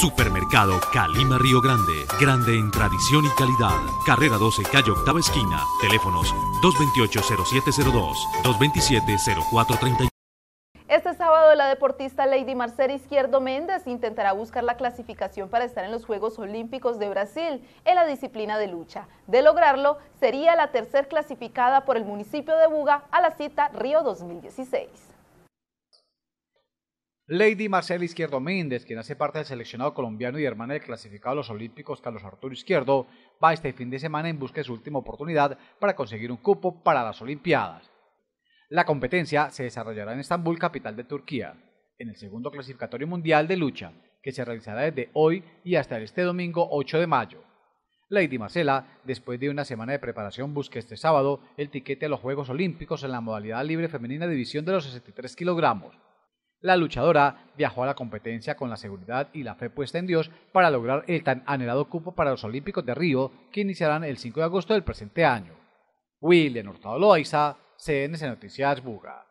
Supermercado Calima Río Grande, grande en tradición y calidad. Carrera 12, calle octava esquina. Teléfonos 228-0702, 227-0431. Este sábado la deportista Lady Marcela Izquierdo Méndez intentará buscar la clasificación para estar en los Juegos Olímpicos de Brasil en la disciplina de lucha. De lograrlo, sería la tercer clasificada por el municipio de Buga a la cita Río 2016. Lady Marcela Izquierdo Méndez, quien hace parte del seleccionado colombiano y hermana del clasificado a los Olímpicos Carlos Arturo Izquierdo, va este fin de semana en busca de su última oportunidad para conseguir un cupo para las Olimpiadas. La competencia se desarrollará en Estambul, capital de Turquía, en el segundo clasificatorio mundial de lucha, que se realizará desde hoy y hasta este domingo 8 de mayo. Lady Marcela, después de una semana de preparación, busca este sábado el tiquete a los Juegos Olímpicos en la modalidad libre femenina división de los 63 kilogramos la luchadora viajó a la competencia con la seguridad y la fe puesta en Dios para lograr el tan anhelado cupo para los Olímpicos de Río que iniciarán el 5 de agosto del presente año. William Hurtado Loaiza, CNC Noticias Buga.